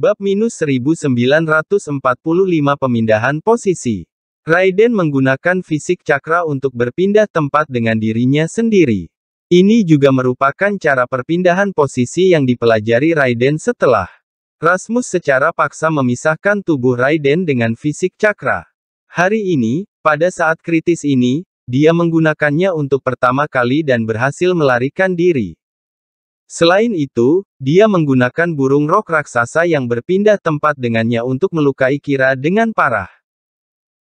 Bab minus 1945 Pemindahan posisi. Raiden menggunakan fisik cakra untuk berpindah tempat dengan dirinya sendiri. Ini juga merupakan cara perpindahan posisi yang dipelajari Raiden setelah Rasmus secara paksa memisahkan tubuh Raiden dengan fisik cakra. Hari ini, pada saat kritis ini, dia menggunakannya untuk pertama kali dan berhasil melarikan diri. Selain itu, dia menggunakan burung rok raksasa yang berpindah tempat dengannya untuk melukai Kira dengan parah.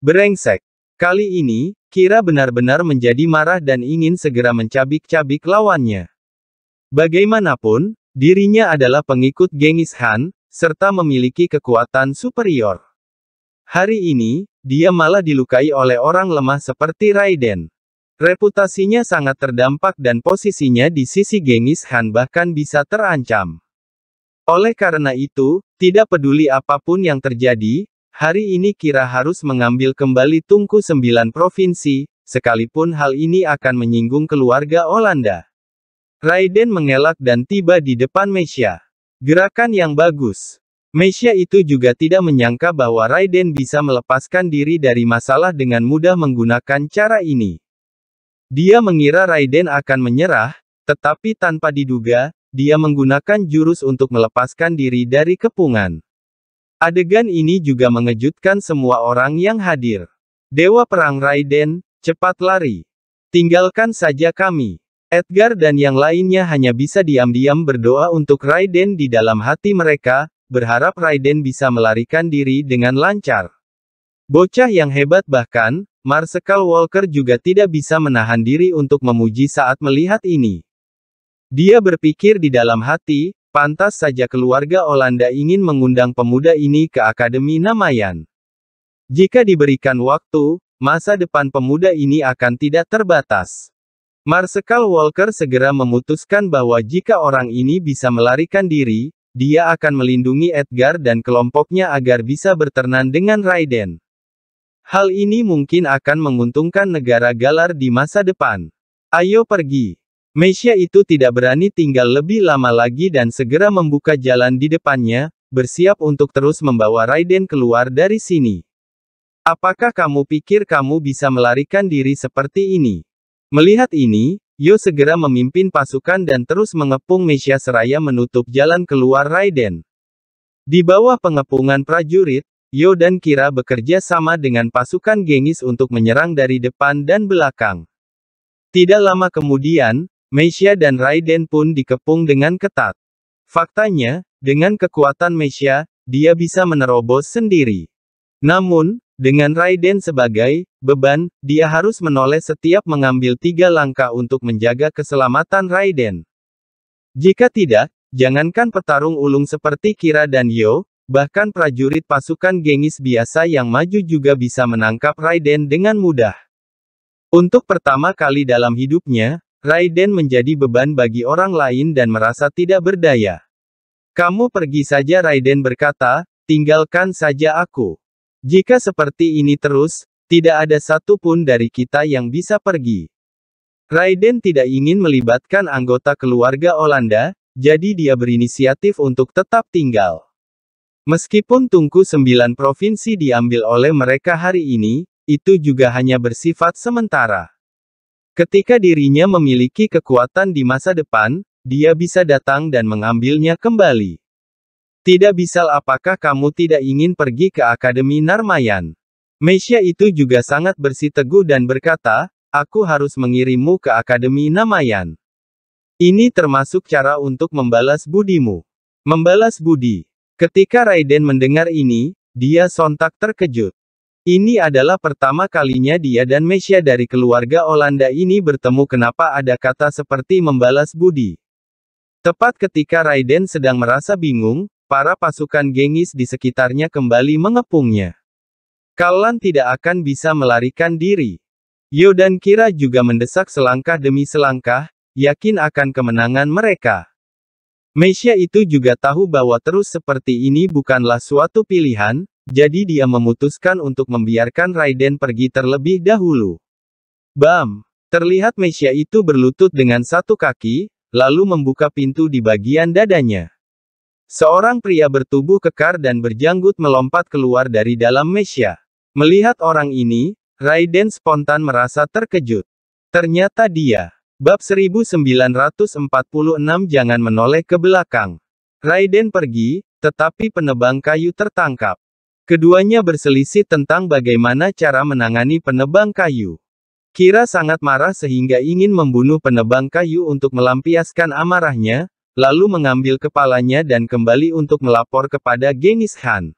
Berengsek. Kali ini, Kira benar-benar menjadi marah dan ingin segera mencabik-cabik lawannya. Bagaimanapun, dirinya adalah pengikut Genghis Khan, serta memiliki kekuatan superior. Hari ini, dia malah dilukai oleh orang lemah seperti Raiden. Reputasinya sangat terdampak dan posisinya di sisi Genghis Khan bahkan bisa terancam. Oleh karena itu, tidak peduli apapun yang terjadi, hari ini Kira harus mengambil kembali Tungku Sembilan Provinsi, sekalipun hal ini akan menyinggung keluarga Olanda. Raiden mengelak dan tiba di depan Mesia. Gerakan yang bagus. Mesia itu juga tidak menyangka bahwa Raiden bisa melepaskan diri dari masalah dengan mudah menggunakan cara ini. Dia mengira Raiden akan menyerah, tetapi tanpa diduga, dia menggunakan jurus untuk melepaskan diri dari kepungan. Adegan ini juga mengejutkan semua orang yang hadir. Dewa Perang Raiden, cepat lari. Tinggalkan saja kami. Edgar dan yang lainnya hanya bisa diam-diam berdoa untuk Raiden di dalam hati mereka, berharap Raiden bisa melarikan diri dengan lancar. Bocah yang hebat bahkan, Marsekal Walker juga tidak bisa menahan diri untuk memuji saat melihat ini. Dia berpikir di dalam hati, pantas saja keluarga Olanda ingin mengundang pemuda ini ke Akademi Namayan. Jika diberikan waktu, masa depan pemuda ini akan tidak terbatas. Marsekal Walker segera memutuskan bahwa jika orang ini bisa melarikan diri, dia akan melindungi Edgar dan kelompoknya agar bisa berternan dengan Raiden. Hal ini mungkin akan menguntungkan negara Galar di masa depan. Ayo pergi. Mesia itu tidak berani tinggal lebih lama lagi dan segera membuka jalan di depannya, bersiap untuk terus membawa Raiden keluar dari sini. Apakah kamu pikir kamu bisa melarikan diri seperti ini? Melihat ini, Yo segera memimpin pasukan dan terus mengepung Mesia seraya menutup jalan keluar Raiden. Di bawah pengepungan prajurit, Yo dan Kira bekerja sama dengan pasukan Genghis untuk menyerang dari depan dan belakang. Tidak lama kemudian, Meisha dan Raiden pun dikepung dengan ketat. Faktanya, dengan kekuatan Meisha, dia bisa menerobos sendiri. Namun, dengan Raiden sebagai beban, dia harus menoleh setiap mengambil tiga langkah untuk menjaga keselamatan Raiden. Jika tidak, jangankan petarung ulung seperti Kira dan Yo, Bahkan prajurit pasukan Gengis biasa yang maju juga bisa menangkap Raiden dengan mudah. Untuk pertama kali dalam hidupnya, Raiden menjadi beban bagi orang lain dan merasa tidak berdaya. Kamu pergi saja Raiden berkata, tinggalkan saja aku. Jika seperti ini terus, tidak ada satupun dari kita yang bisa pergi. Raiden tidak ingin melibatkan anggota keluarga Olanda, jadi dia berinisiatif untuk tetap tinggal. Meskipun tungku sembilan provinsi diambil oleh mereka hari ini, itu juga hanya bersifat sementara. Ketika dirinya memiliki kekuatan di masa depan, dia bisa datang dan mengambilnya kembali. Tidak bisa apakah kamu tidak ingin pergi ke Akademi Narmayan? Mesia itu juga sangat bersiteguh dan berkata, aku harus mengirimmu ke Akademi Narmayan. Ini termasuk cara untuk membalas budimu. Membalas budi. Ketika Raiden mendengar ini, dia sontak terkejut. Ini adalah pertama kalinya dia dan Mesia dari keluarga Olanda ini bertemu kenapa ada kata seperti membalas budi. Tepat ketika Raiden sedang merasa bingung, para pasukan gengis di sekitarnya kembali mengepungnya. Kalan tidak akan bisa melarikan diri. Yodan Kira juga mendesak selangkah demi selangkah, yakin akan kemenangan mereka. Mesia itu juga tahu bahwa terus seperti ini bukanlah suatu pilihan, jadi dia memutuskan untuk membiarkan Raiden pergi terlebih dahulu. Bam! Terlihat Mesia itu berlutut dengan satu kaki, lalu membuka pintu di bagian dadanya. Seorang pria bertubuh kekar dan berjanggut melompat keluar dari dalam Mesia. Melihat orang ini, Raiden spontan merasa terkejut. Ternyata dia. Bab 1946 Jangan menoleh ke belakang. Raiden pergi, tetapi penebang kayu tertangkap. Keduanya berselisih tentang bagaimana cara menangani penebang kayu. Kira sangat marah sehingga ingin membunuh penebang kayu untuk melampiaskan amarahnya, lalu mengambil kepalanya dan kembali untuk melapor kepada Genghis Khan.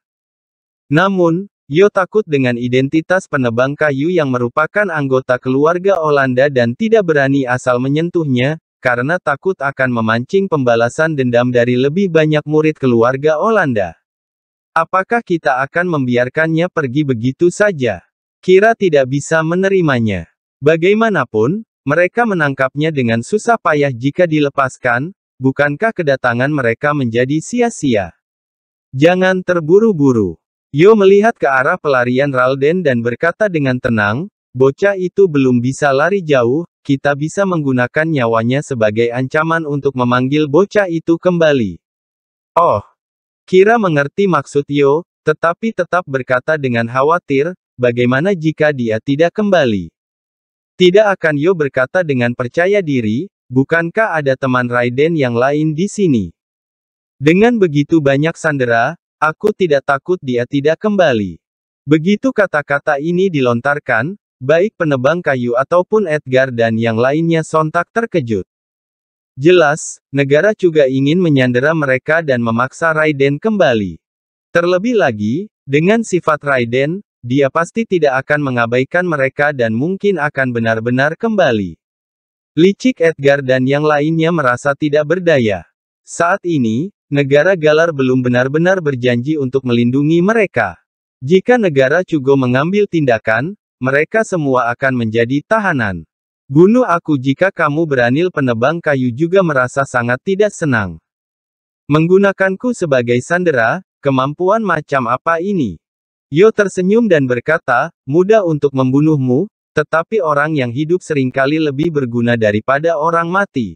Namun, Yo takut dengan identitas penebang kayu yang merupakan anggota keluarga Olanda dan tidak berani asal menyentuhnya, karena takut akan memancing pembalasan dendam dari lebih banyak murid keluarga Olanda. Apakah kita akan membiarkannya pergi begitu saja? Kira tidak bisa menerimanya. Bagaimanapun, mereka menangkapnya dengan susah payah jika dilepaskan, bukankah kedatangan mereka menjadi sia-sia? Jangan terburu-buru. Yo melihat ke arah pelarian Ralden dan berkata dengan tenang, bocah itu belum bisa lari jauh, kita bisa menggunakan nyawanya sebagai ancaman untuk memanggil bocah itu kembali. Oh, Kira mengerti maksud Yo, tetapi tetap berkata dengan khawatir, bagaimana jika dia tidak kembali. Tidak akan Yo berkata dengan percaya diri, bukankah ada teman Raiden yang lain di sini? Dengan begitu banyak sandera, Aku tidak takut dia tidak kembali. Begitu kata-kata ini dilontarkan, baik penebang kayu ataupun Edgar dan yang lainnya sontak terkejut. Jelas, negara juga ingin menyandera mereka dan memaksa Raiden kembali. Terlebih lagi, dengan sifat Raiden, dia pasti tidak akan mengabaikan mereka dan mungkin akan benar-benar kembali. Licik Edgar dan yang lainnya merasa tidak berdaya. Saat ini, negara Galar belum benar-benar berjanji untuk melindungi mereka. Jika negara Cugo mengambil tindakan, mereka semua akan menjadi tahanan. Bunuh aku jika kamu beranil penebang kayu juga merasa sangat tidak senang. Menggunakanku sebagai sandera, kemampuan macam apa ini? Yo tersenyum dan berkata, mudah untuk membunuhmu, tetapi orang yang hidup seringkali lebih berguna daripada orang mati.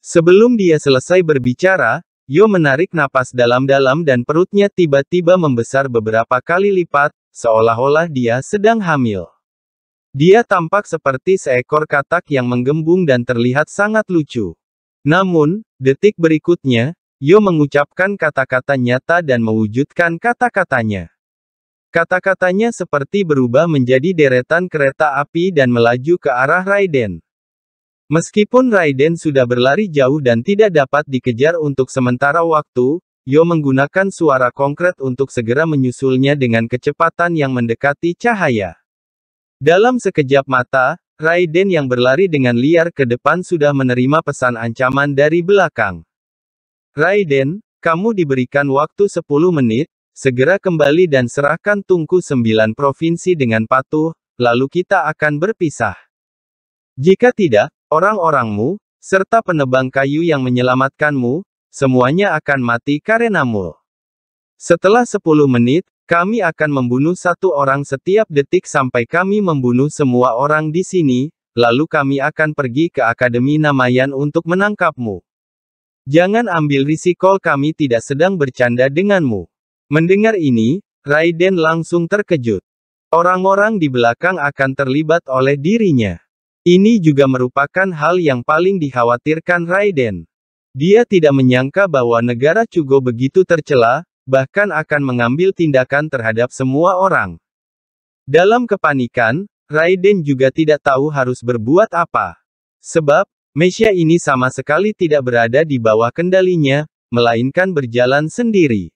Sebelum dia selesai berbicara, Yo menarik napas dalam-dalam dan perutnya tiba-tiba membesar beberapa kali lipat, seolah-olah dia sedang hamil. Dia tampak seperti seekor katak yang menggembung dan terlihat sangat lucu. Namun, detik berikutnya, Yo mengucapkan kata-kata nyata dan mewujudkan kata-katanya. Kata-katanya seperti berubah menjadi deretan kereta api dan melaju ke arah Raiden. Meskipun Raiden sudah berlari jauh dan tidak dapat dikejar untuk sementara waktu, Yo menggunakan suara konkret untuk segera menyusulnya dengan kecepatan yang mendekati cahaya. Dalam sekejap mata, Raiden yang berlari dengan liar ke depan sudah menerima pesan ancaman dari belakang. Raiden, kamu diberikan waktu 10 menit, segera kembali dan serahkan tungku 9 provinsi dengan patuh, lalu kita akan berpisah. Jika tidak, orang-orangmu, serta penebang kayu yang menyelamatkanmu, semuanya akan mati karenamu. Setelah 10 menit, kami akan membunuh satu orang setiap detik sampai kami membunuh semua orang di sini, lalu kami akan pergi ke Akademi Namayan untuk menangkapmu. Jangan ambil risiko kami tidak sedang bercanda denganmu. Mendengar ini, Raiden langsung terkejut. Orang-orang di belakang akan terlibat oleh dirinya. Ini juga merupakan hal yang paling dikhawatirkan Raiden. Dia tidak menyangka bahwa negara Chugo begitu tercela, bahkan akan mengambil tindakan terhadap semua orang. Dalam kepanikan, Raiden juga tidak tahu harus berbuat apa. Sebab, Mesia ini sama sekali tidak berada di bawah kendalinya, melainkan berjalan sendiri.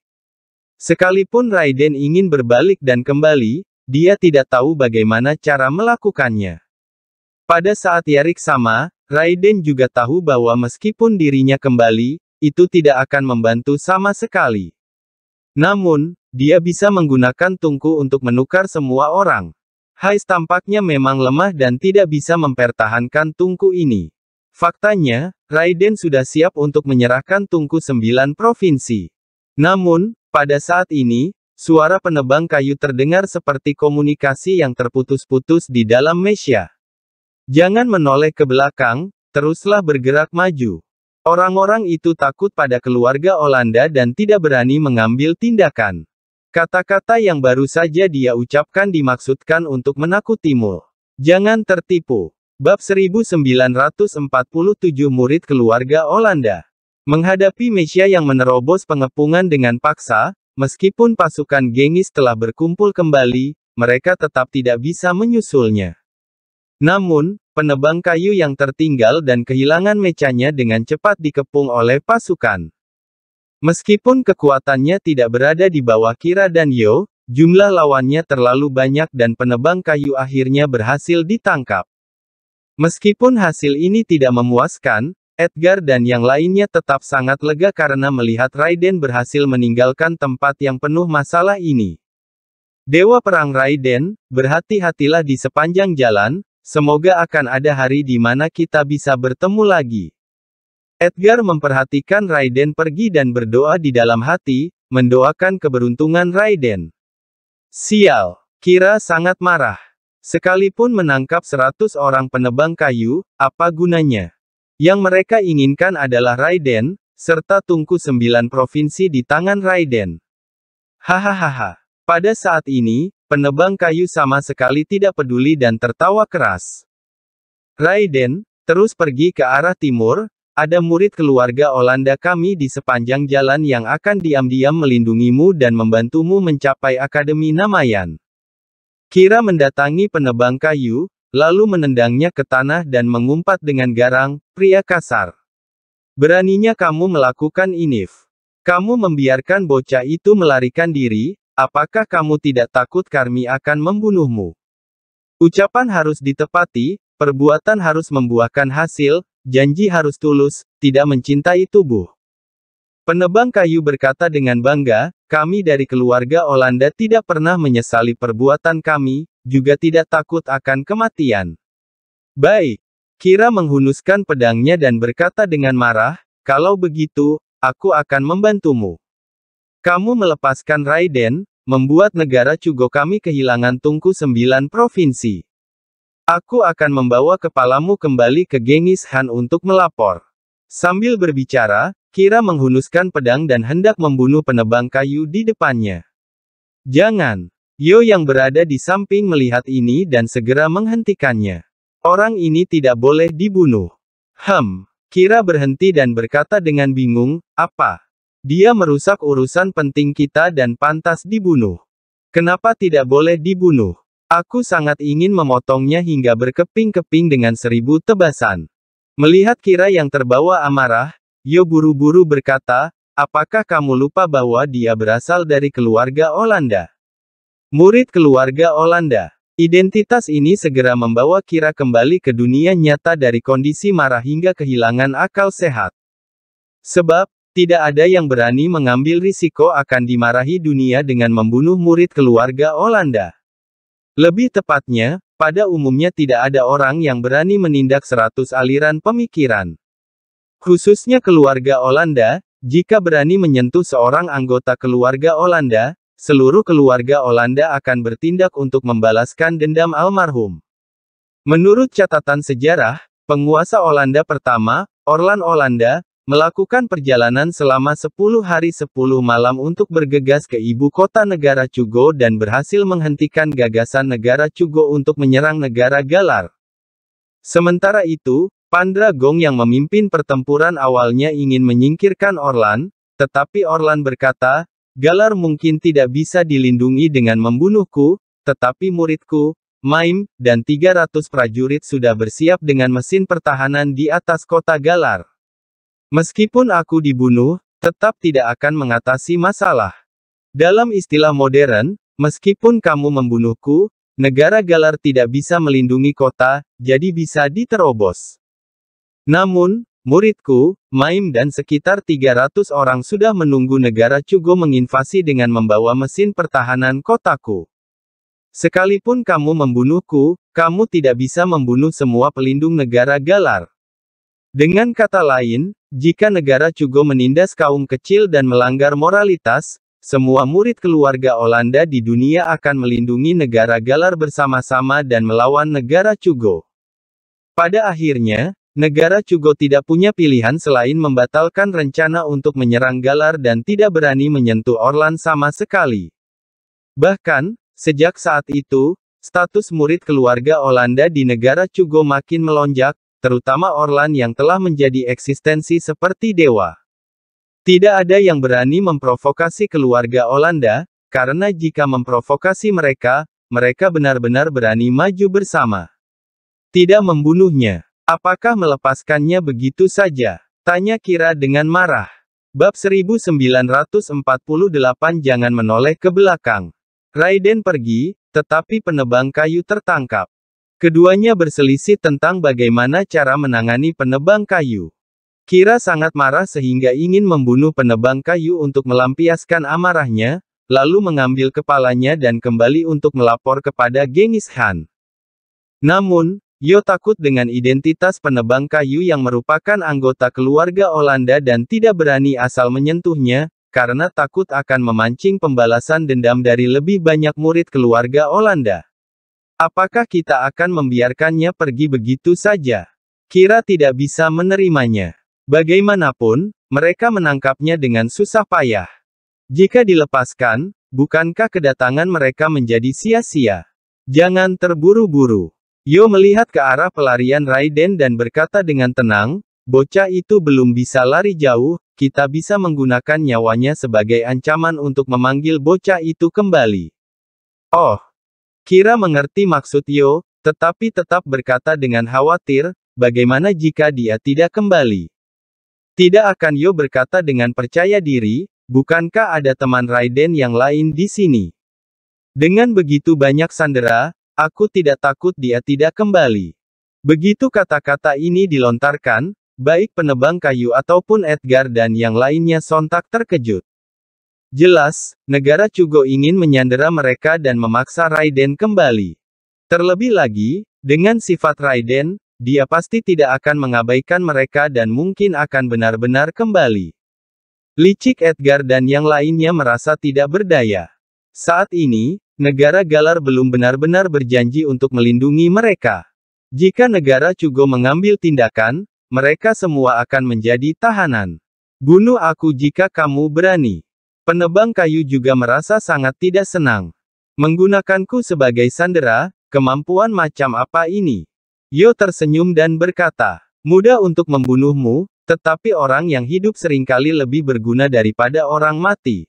Sekalipun Raiden ingin berbalik dan kembali, dia tidak tahu bagaimana cara melakukannya. Pada saat Yarik sama, Raiden juga tahu bahwa meskipun dirinya kembali, itu tidak akan membantu sama sekali. Namun, dia bisa menggunakan tungku untuk menukar semua orang. Hais tampaknya memang lemah dan tidak bisa mempertahankan tungku ini. Faktanya, Raiden sudah siap untuk menyerahkan tungku sembilan provinsi. Namun, pada saat ini, suara penebang kayu terdengar seperti komunikasi yang terputus-putus di dalam Mesia. Jangan menoleh ke belakang, teruslah bergerak maju. Orang-orang itu takut pada keluarga Olanda dan tidak berani mengambil tindakan. Kata-kata yang baru saja dia ucapkan dimaksudkan untuk menakutimu. Jangan tertipu. Bab 1947 Murid Keluarga Olanda Menghadapi Mesia yang menerobos pengepungan dengan paksa, meskipun pasukan gengis telah berkumpul kembali, mereka tetap tidak bisa menyusulnya. Namun, penebang kayu yang tertinggal dan kehilangan mecanya dengan cepat dikepung oleh pasukan. Meskipun kekuatannya tidak berada di bawah Kira dan Yo, jumlah lawannya terlalu banyak dan penebang kayu akhirnya berhasil ditangkap. Meskipun hasil ini tidak memuaskan, Edgar dan yang lainnya tetap sangat lega karena melihat Raiden berhasil meninggalkan tempat yang penuh masalah ini. Dewa Perang Raiden, berhati-hatilah di sepanjang jalan, Semoga akan ada hari di mana kita bisa bertemu lagi. Edgar memperhatikan Raiden pergi dan berdoa di dalam hati, mendoakan keberuntungan Raiden. Sial, Kira sangat marah. Sekalipun menangkap seratus orang penebang kayu, apa gunanya? Yang mereka inginkan adalah Raiden, serta tungku sembilan provinsi di tangan Raiden. Hahaha. Pada saat ini, penebang kayu sama sekali tidak peduli dan tertawa keras. Raiden, terus pergi ke arah timur, ada murid keluarga Olanda kami di sepanjang jalan yang akan diam-diam melindungimu dan membantumu mencapai Akademi Namayan. Kira mendatangi penebang kayu, lalu menendangnya ke tanah dan mengumpat dengan garang, pria kasar. Beraninya kamu melakukan inif. Kamu membiarkan bocah itu melarikan diri, Apakah kamu tidak takut kami akan membunuhmu? Ucapan harus ditepati, perbuatan harus membuahkan hasil, janji harus tulus, tidak mencintai tubuh. Penebang kayu berkata dengan bangga, kami dari keluarga Olanda tidak pernah menyesali perbuatan kami, juga tidak takut akan kematian. Baik. Kira menghunuskan pedangnya dan berkata dengan marah, kalau begitu, aku akan membantumu. Kamu melepaskan Raiden, membuat negara Cugo kami kehilangan tungku sembilan provinsi. Aku akan membawa kepalamu kembali ke Genghis Han untuk melapor. Sambil berbicara, Kira menghunuskan pedang dan hendak membunuh penebang kayu di depannya. Jangan! Yo yang berada di samping melihat ini dan segera menghentikannya. Orang ini tidak boleh dibunuh. Hem! Kira berhenti dan berkata dengan bingung, apa? Dia merusak urusan penting kita dan pantas dibunuh. Kenapa tidak boleh dibunuh? Aku sangat ingin memotongnya hingga berkeping-keping dengan seribu tebasan. Melihat Kira yang terbawa amarah, Yo buru-buru berkata, apakah kamu lupa bahwa dia berasal dari keluarga Olanda? Murid keluarga Olanda. Identitas ini segera membawa Kira kembali ke dunia nyata dari kondisi marah hingga kehilangan akal sehat. Sebab, tidak ada yang berani mengambil risiko akan dimarahi dunia dengan membunuh murid keluarga Olanda. Lebih tepatnya, pada umumnya tidak ada orang yang berani menindak seratus aliran pemikiran. Khususnya keluarga Olanda, jika berani menyentuh seorang anggota keluarga Olanda, seluruh keluarga Olanda akan bertindak untuk membalaskan dendam almarhum. Menurut catatan sejarah, penguasa Olanda pertama, Orlan Olanda, melakukan perjalanan selama 10 hari 10 malam untuk bergegas ke ibu kota negara Cugo dan berhasil menghentikan gagasan negara Cugo untuk menyerang negara Galar. Sementara itu, Pandragong yang memimpin pertempuran awalnya ingin menyingkirkan Orlan, tetapi Orlan berkata, Galar mungkin tidak bisa dilindungi dengan membunuhku, tetapi muridku, Maim, dan 300 prajurit sudah bersiap dengan mesin pertahanan di atas kota Galar. Meskipun aku dibunuh, tetap tidak akan mengatasi masalah. Dalam istilah modern, meskipun kamu membunuhku, negara Galar tidak bisa melindungi kota, jadi bisa diterobos. Namun, muridku, Maim dan sekitar 300 orang sudah menunggu negara Cugo menginvasi dengan membawa mesin pertahanan kotaku. Sekalipun kamu membunuhku, kamu tidak bisa membunuh semua pelindung negara Galar. Dengan kata lain, jika negara Cugo menindas kaum kecil dan melanggar moralitas, semua murid keluarga Olanda di dunia akan melindungi negara Galar bersama-sama dan melawan negara Cugo. Pada akhirnya, negara Cugo tidak punya pilihan selain membatalkan rencana untuk menyerang Galar dan tidak berani menyentuh Orlan sama sekali. Bahkan, sejak saat itu, status murid keluarga Olanda di negara Cugo makin melonjak, terutama Orlan yang telah menjadi eksistensi seperti dewa. Tidak ada yang berani memprovokasi keluarga Olanda, karena jika memprovokasi mereka, mereka benar-benar berani maju bersama. Tidak membunuhnya. Apakah melepaskannya begitu saja? Tanya Kira dengan marah. Bab 1948 Jangan menoleh ke belakang. Raiden pergi, tetapi penebang kayu tertangkap. Keduanya berselisih tentang bagaimana cara menangani penebang kayu. Kira sangat marah sehingga ingin membunuh penebang kayu untuk melampiaskan amarahnya, lalu mengambil kepalanya dan kembali untuk melapor kepada Genghis Khan. Namun, Yo takut dengan identitas penebang kayu yang merupakan anggota keluarga Olanda dan tidak berani asal menyentuhnya, karena takut akan memancing pembalasan dendam dari lebih banyak murid keluarga Olanda. Apakah kita akan membiarkannya pergi begitu saja? Kira tidak bisa menerimanya. Bagaimanapun, mereka menangkapnya dengan susah payah. Jika dilepaskan, bukankah kedatangan mereka menjadi sia-sia? Jangan terburu-buru. Yo melihat ke arah pelarian Raiden dan berkata dengan tenang, bocah itu belum bisa lari jauh, kita bisa menggunakan nyawanya sebagai ancaman untuk memanggil bocah itu kembali. Oh, Kira mengerti maksud Yo, tetapi tetap berkata dengan khawatir, bagaimana jika dia tidak kembali? Tidak akan Yo berkata dengan percaya diri, bukankah ada teman Raiden yang lain di sini? Dengan begitu banyak sandera, aku tidak takut dia tidak kembali. Begitu kata-kata ini dilontarkan, baik penebang kayu ataupun Edgar dan yang lainnya sontak terkejut. Jelas, negara Chugo ingin menyandera mereka dan memaksa Raiden kembali. Terlebih lagi, dengan sifat Raiden, dia pasti tidak akan mengabaikan mereka dan mungkin akan benar-benar kembali. Licik Edgar dan yang lainnya merasa tidak berdaya. Saat ini, negara Galar belum benar-benar berjanji untuk melindungi mereka. Jika negara Chugo mengambil tindakan, mereka semua akan menjadi tahanan. Bunuh aku jika kamu berani. Penebang kayu juga merasa sangat tidak senang. Menggunakanku sebagai sandera, kemampuan macam apa ini? Yo tersenyum dan berkata, mudah untuk membunuhmu, tetapi orang yang hidup seringkali lebih berguna daripada orang mati.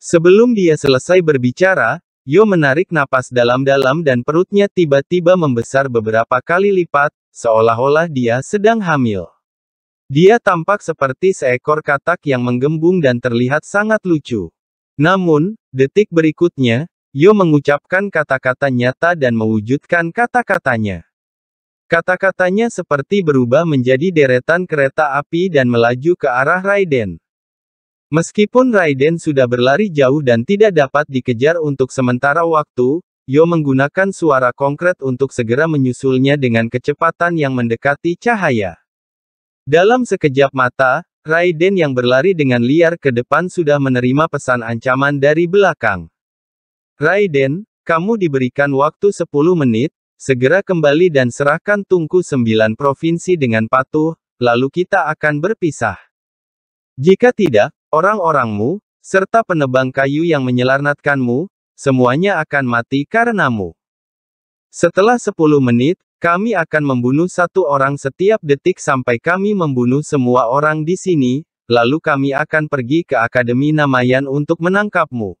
Sebelum dia selesai berbicara, Yo menarik napas dalam-dalam dan perutnya tiba-tiba membesar beberapa kali lipat, seolah-olah dia sedang hamil. Dia tampak seperti seekor katak yang menggembung dan terlihat sangat lucu. Namun, detik berikutnya, Yo mengucapkan kata-kata nyata dan mewujudkan kata-katanya. Kata-katanya seperti berubah menjadi deretan kereta api dan melaju ke arah Raiden. Meskipun Raiden sudah berlari jauh dan tidak dapat dikejar untuk sementara waktu, Yo menggunakan suara konkret untuk segera menyusulnya dengan kecepatan yang mendekati cahaya. Dalam sekejap mata, Raiden yang berlari dengan liar ke depan sudah menerima pesan ancaman dari belakang. Raiden, kamu diberikan waktu 10 menit, segera kembali dan serahkan tungku 9 provinsi dengan patuh, lalu kita akan berpisah. Jika tidak, orang-orangmu, serta penebang kayu yang menyelarnatkanmu, semuanya akan mati karenamu. Setelah 10 menit, kami akan membunuh satu orang setiap detik sampai kami membunuh semua orang di sini, lalu kami akan pergi ke Akademi Namayan untuk menangkapmu.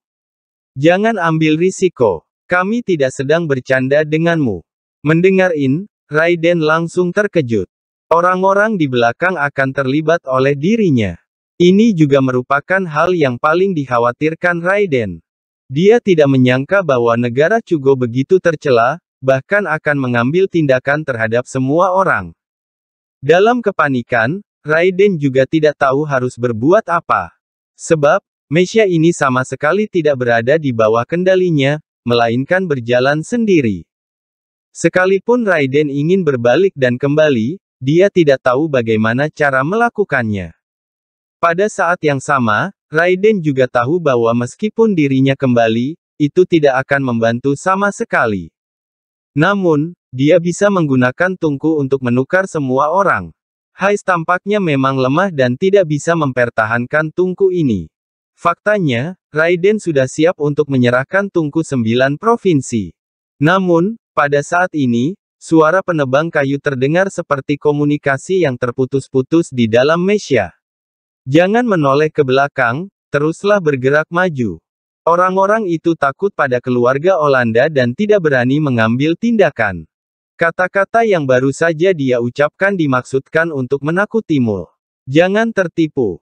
Jangan ambil risiko. Kami tidak sedang bercanda denganmu. Mendengar In, Raiden langsung terkejut. Orang-orang di belakang akan terlibat oleh dirinya. Ini juga merupakan hal yang paling dikhawatirkan Raiden. Dia tidak menyangka bahwa negara Cugo begitu tercela, bahkan akan mengambil tindakan terhadap semua orang. Dalam kepanikan, Raiden juga tidak tahu harus berbuat apa. Sebab, Mesia ini sama sekali tidak berada di bawah kendalinya, melainkan berjalan sendiri. Sekalipun Raiden ingin berbalik dan kembali, dia tidak tahu bagaimana cara melakukannya. Pada saat yang sama, Raiden juga tahu bahwa meskipun dirinya kembali, itu tidak akan membantu sama sekali. Namun, dia bisa menggunakan tungku untuk menukar semua orang. Heist tampaknya memang lemah dan tidak bisa mempertahankan tungku ini. Faktanya, Raiden sudah siap untuk menyerahkan tungku sembilan provinsi. Namun, pada saat ini, suara penebang kayu terdengar seperti komunikasi yang terputus-putus di dalam Mesia. Jangan menoleh ke belakang, teruslah bergerak maju. Orang-orang itu takut pada keluarga Olanda dan tidak berani mengambil tindakan. Kata-kata yang baru saja dia ucapkan dimaksudkan untuk menakutimu. Jangan tertipu.